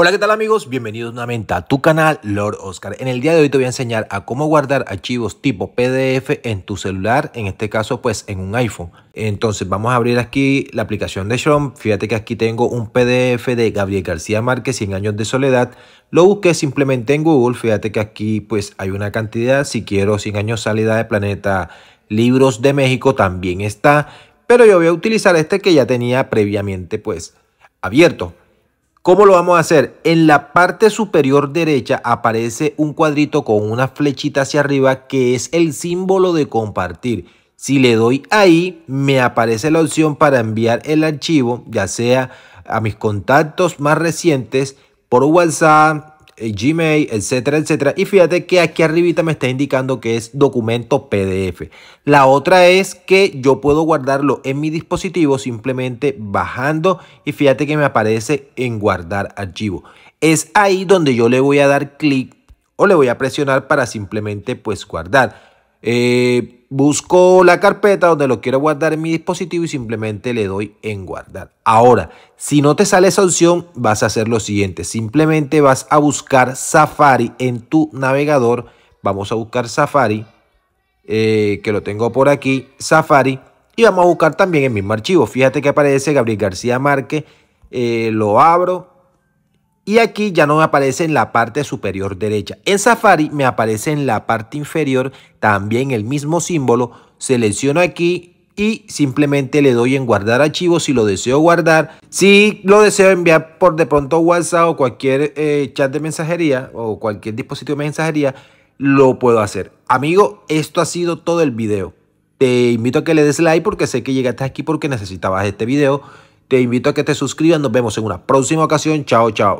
Hola, ¿qué tal amigos? Bienvenidos nuevamente a tu canal Lord Oscar. En el día de hoy te voy a enseñar a cómo guardar archivos tipo PDF en tu celular, en este caso pues en un iPhone. Entonces vamos a abrir aquí la aplicación de Chrome. Fíjate que aquí tengo un PDF de Gabriel García Márquez, 100 años de soledad. Lo busqué simplemente en Google. Fíjate que aquí pues hay una cantidad. Si quiero 100 años salida de planeta, libros de México también está. Pero yo voy a utilizar este que ya tenía previamente pues abierto. ¿Cómo lo vamos a hacer? En la parte superior derecha aparece un cuadrito con una flechita hacia arriba que es el símbolo de compartir. Si le doy ahí, me aparece la opción para enviar el archivo, ya sea a mis contactos más recientes, por WhatsApp, eh, Gmail, etcétera, etcétera. Y fíjate que aquí arribita me está indicando que es documento PDF. La otra es que yo puedo guardarlo en mi dispositivo simplemente bajando y fíjate que me aparece en guardar archivo. Es ahí donde yo le voy a dar clic o le voy a presionar para simplemente pues guardar. Eh, busco la carpeta donde lo quiero guardar en mi dispositivo y simplemente le doy en guardar. Ahora, si no te sale esa opción, vas a hacer lo siguiente. Simplemente vas a buscar Safari en tu navegador. Vamos a buscar Safari, eh, que lo tengo por aquí, Safari. Y vamos a buscar también el mismo archivo. Fíjate que aparece Gabriel García Márquez. Eh, lo abro, y aquí ya no me aparece en la parte superior derecha. En Safari me aparece en la parte inferior también el mismo símbolo, selecciono aquí y simplemente le doy en guardar archivo si lo deseo guardar. Si lo deseo enviar por de pronto WhatsApp o cualquier eh, chat de mensajería o cualquier dispositivo de mensajería, lo puedo hacer. Amigo, esto ha sido todo el video. Te invito a que le des like porque sé que llegaste aquí porque necesitabas este video. Te invito a que te suscribas. Nos vemos en una próxima ocasión. Chao, chao.